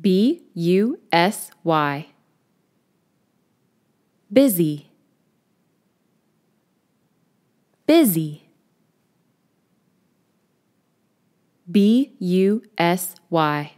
B U S Y. Busy. Busy. B U S Y.